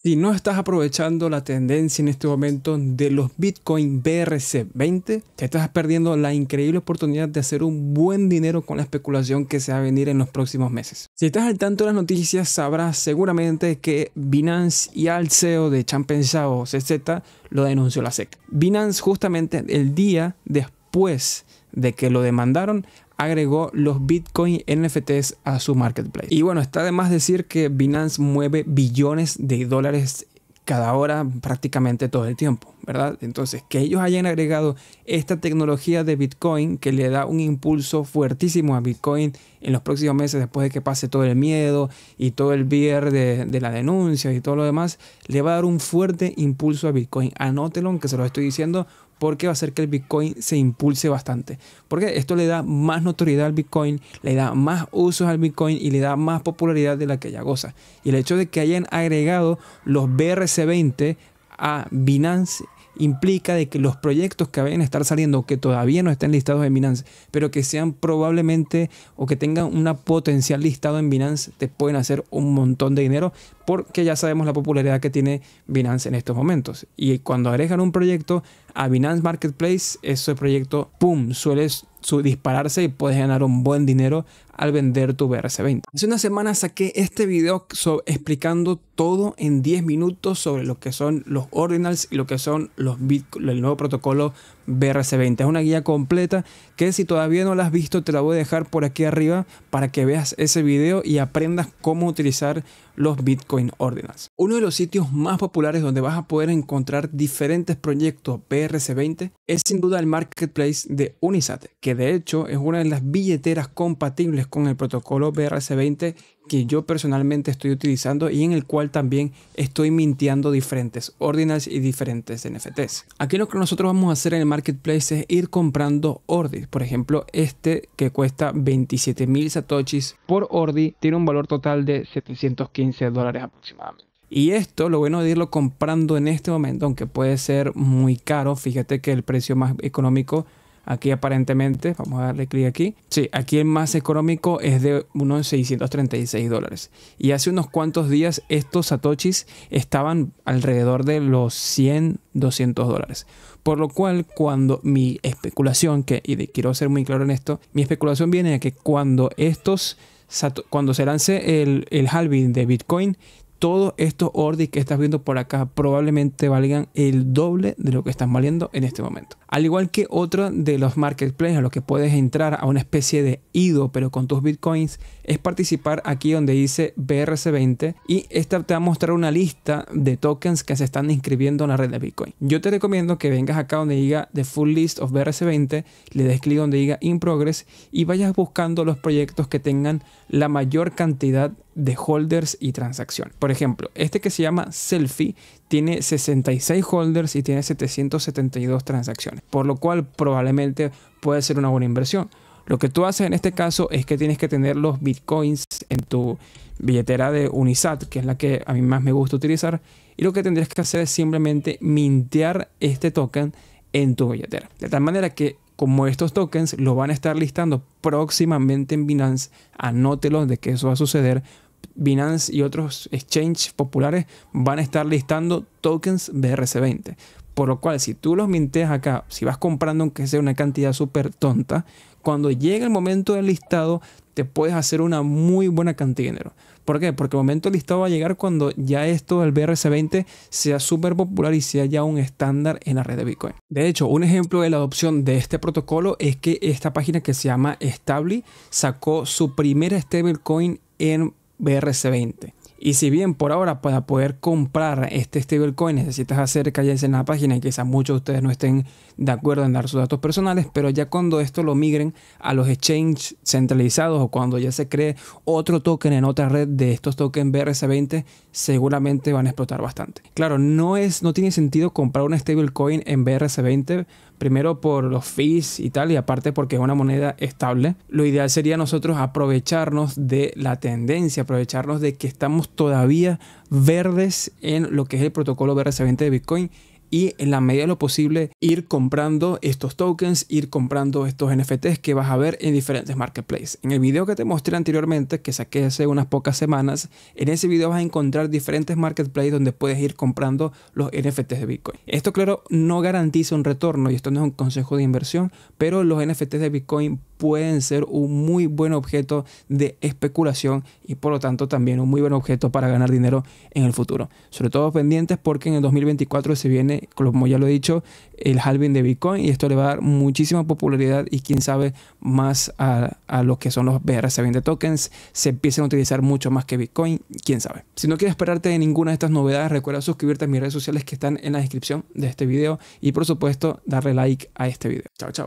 Si no estás aprovechando la tendencia en este momento de los Bitcoin BRC20, te estás perdiendo la increíble oportunidad de hacer un buen dinero con la especulación que se va a venir en los próximos meses. Si estás al tanto de las noticias, sabrás seguramente que Binance y al e de Champensao CZ lo denunció la SEC. Binance justamente el día después de que lo demandaron, agregó los Bitcoin NFTs a su marketplace. Y bueno, está de más decir que Binance mueve billones de dólares cada hora prácticamente todo el tiempo, ¿verdad? Entonces, que ellos hayan agregado esta tecnología de Bitcoin que le da un impulso fuertísimo a Bitcoin en los próximos meses después de que pase todo el miedo y todo el beer de, la denuncia y todo lo demás, le va a dar un fuerte impulso a Bitcoin. Anótelo, que se lo estoy diciendo, porque va a hacer que el Bitcoin se impulse bastante. Porque esto le da más notoriedad al Bitcoin, le da más usos al Bitcoin y le da más popularidad de la que ya goza. Y el hecho de que hayan agregado los BRC20 a Binance implica de que los proyectos que vayan a estar saliendo, que todavía no estén listados en Binance, pero que sean probablemente o que tengan una potencial listado en Binance, te pueden hacer un montón de dinero porque ya sabemos la popularidad que tiene Binance en estos momentos. Y cuando agregan un proyecto a Binance Marketplace, ese proyecto, ¡pum!, suele su dispararse y puedes ganar un buen dinero al vender tu BRC20. Hace una semana saqué este video explicando todo en 10 minutos sobre lo que son los ordinals y lo que son los el nuevo protocolo BRC20. Es una guía completa que si todavía no la has visto te la voy a dejar por aquí arriba para que veas ese video y aprendas cómo utilizar los Bitcoin Ordinals. Uno de los sitios más populares donde vas a poder encontrar diferentes proyectos BRC20 es sin duda el marketplace de Unisat, que de hecho es una de las billeteras compatibles con el protocolo BRC20 que yo personalmente estoy utilizando y en el cual también estoy mintiendo diferentes ordinals y diferentes NFTs. Aquí lo que nosotros vamos a hacer en el marketplace es ir comprando ordi. Por ejemplo, este que cuesta 27.000 satoshis por ordi tiene un valor total de 715 dólares aproximadamente. Y esto lo bueno de irlo comprando en este momento, aunque puede ser muy caro, fíjate que el precio más económico Aquí aparentemente, vamos a darle clic aquí. Sí, aquí el más económico es de unos 636 dólares. Y hace unos cuantos días estos satoshis estaban alrededor de los 100, 200 dólares. Por lo cual, cuando mi especulación, que, y quiero ser muy claro en esto, mi especulación viene a que cuando estos, cuando se lance el, el halving de Bitcoin, todos estos ordis que estás viendo por acá probablemente valgan el doble de lo que están valiendo en este momento. Al igual que otro de los marketplaces a los que puedes entrar a una especie de IDO pero con tus bitcoins es participar aquí donde dice BRC20 y esta te va a mostrar una lista de tokens que se están inscribiendo en la red de Bitcoin. Yo te recomiendo que vengas acá donde diga The Full List of BRC20, le des clic donde diga In Progress y vayas buscando los proyectos que tengan la mayor cantidad de holders y transacciones ejemplo, este que se llama Selfie tiene 66 holders y tiene 772 transacciones, por lo cual probablemente puede ser una buena inversión. Lo que tú haces en este caso es que tienes que tener los bitcoins en tu billetera de Unisat, que es la que a mí más me gusta utilizar, y lo que tendrías que hacer es simplemente mintear este token en tu billetera. De tal manera que como estos tokens lo van a estar listando próximamente en Binance, anótelo de que eso va a suceder Binance y otros exchanges populares van a estar listando tokens BRC20. Por lo cual, si tú los minteas acá, si vas comprando aunque sea una cantidad súper tonta, cuando llegue el momento del listado, te puedes hacer una muy buena cantidad de dinero. ¿Por qué? Porque el momento del listado va a llegar cuando ya esto del BRC20 sea súper popular y sea ya un estándar en la red de Bitcoin. De hecho, un ejemplo de la adopción de este protocolo es que esta página que se llama Stably sacó su primera stablecoin en BRC20. Y si bien por ahora para poder comprar este stablecoin necesitas hacer calles en la página y quizás muchos de ustedes no estén de acuerdo en dar sus datos personales, pero ya cuando esto lo migren a los exchanges centralizados o cuando ya se cree otro token en otra red de estos tokens BRC20, seguramente van a explotar bastante. Claro, no, es, no tiene sentido comprar un stablecoin en BRC20 primero por los fees y tal, y aparte porque es una moneda estable, lo ideal sería nosotros aprovecharnos de la tendencia, aprovecharnos de que estamos todavía verdes en lo que es el protocolo BRC20 de Bitcoin y en la medida de lo posible ir comprando estos tokens, ir comprando estos NFTs que vas a ver en diferentes marketplaces. En el video que te mostré anteriormente, que saqué hace unas pocas semanas, en ese video vas a encontrar diferentes marketplaces donde puedes ir comprando los NFTs de Bitcoin. Esto claro no garantiza un retorno y esto no es un consejo de inversión, pero los NFTs de Bitcoin pueden ser un muy buen objeto de especulación y por lo tanto también un muy buen objeto para ganar dinero en el futuro. Sobre todo pendientes porque en el 2024 se viene, como ya lo he dicho, el halving de Bitcoin y esto le va a dar muchísima popularidad y quién sabe más a, los que son los BRC20 tokens. Se empiecen a utilizar mucho más que Bitcoin, quién sabe. Si no quieres esperarte de ninguna de estas novedades, recuerda suscribirte a mis redes sociales que están en la descripción de este video y por supuesto darle like a este video. Chao, chao.